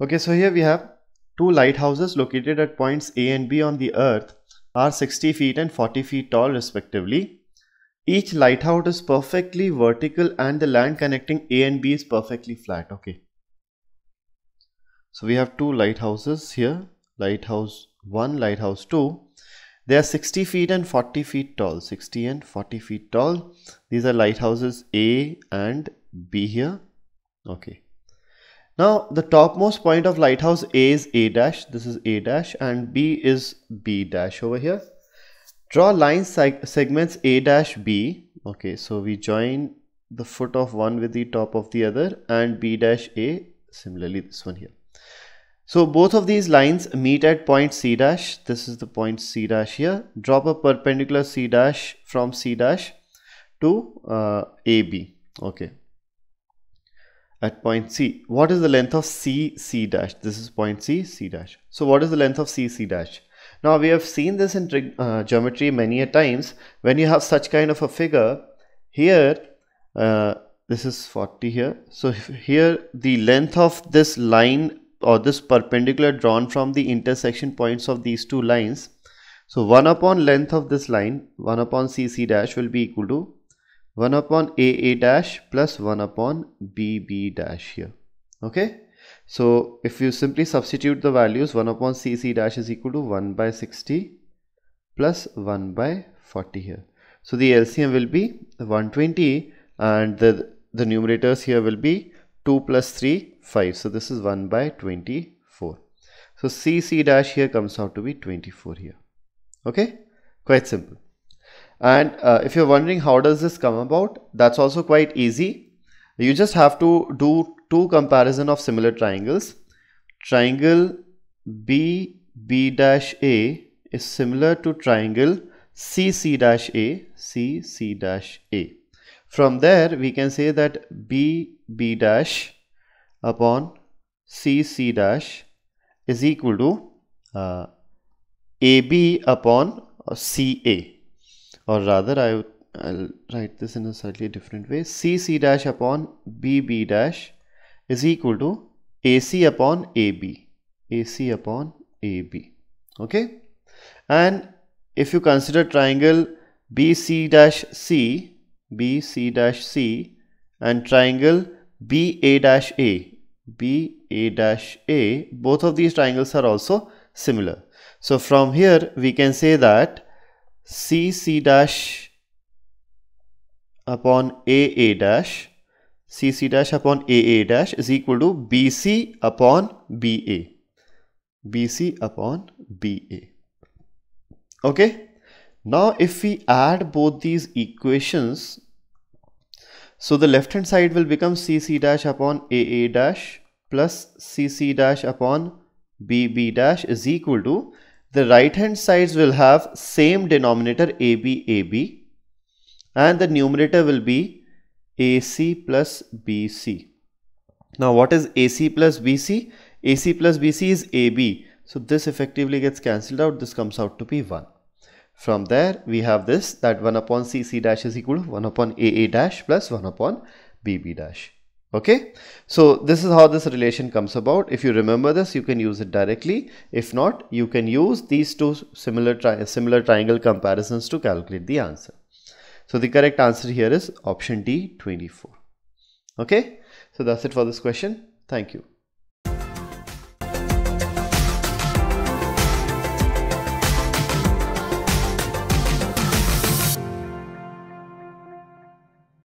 Okay, so here we have two lighthouses located at points A and B on the earth are 60 feet and 40 feet tall respectively. Each lighthouse is perfectly vertical and the land connecting A and B is perfectly flat. Okay. So we have two lighthouses here. Lighthouse 1, lighthouse 2. They are 60 feet and 40 feet tall. 60 and 40 feet tall. These are lighthouses A and B here. Okay. Now the topmost point of lighthouse A is A dash, this is A dash and B is B dash over here. Draw line seg segments A dash B, okay so we join the foot of one with the top of the other and B dash A similarly this one here. So both of these lines meet at point C dash. This is the point C dash here. Drop a perpendicular C dash from C dash to uh, AB. Okay at point C. What is the length of C, C dash? This is point C, C dash. So what is the length of C, C dash? Now we have seen this in uh, geometry many a times. When you have such kind of a figure, here, uh, this is 40 here. So here the length of this line or this perpendicular drawn from the intersection points of these two lines. So 1 upon length of this line, 1 upon CC dash will be equal to 1 upon AA dash plus 1 upon BB dash here. Okay. So if you simply substitute the values 1 upon CC dash is equal to 1 by 60 plus 1 by 40 here. So the LCM will be 120 and the, the numerators here will be 2 plus 3 5. So this is 1 by 24. So CC dash here comes out to be 24 here. Okay. Quite simple. And uh, if you're wondering how does this come about, that's also quite easy. You just have to do two comparison of similar triangles. Triangle B B dash A is similar to triangle C C dash A C C dash A. From there, we can say that B B dash upon C C dash is equal to uh, AB upon CA or rather I I'll write this in a slightly different way CC dash upon BB dash is equal to AC upon AB AC upon AB okay and if you consider triangle BC dash C BC dash C and triangle BA dash A BA dash A both of these triangles are also similar so from here we can say that CC dash upon AA dash CC dash upon AA dash is equal to BC upon BA. BC upon BA. Okay. Now if we add both these equations, so the left hand side will become CC dash upon AA dash plus CC dash upon BB dash is equal to the right hand sides will have same denominator AB AB and the numerator will be AC plus BC. Now what is AC plus BC? AC plus BC is AB. So this effectively gets cancelled out. This comes out to be 1. From there we have this that 1 upon CC dash is equal to 1 upon AA dash plus 1 upon BB dash okay so this is how this relation comes about if you remember this you can use it directly if not you can use these two similar tri similar triangle comparisons to calculate the answer so the correct answer here is option d 24 okay so that's it for this question thank you